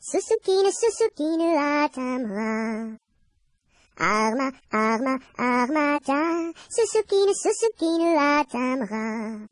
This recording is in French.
Suzuki ne Suzuki ne Arma, arma, armata, Suzuki ne Suzuki ne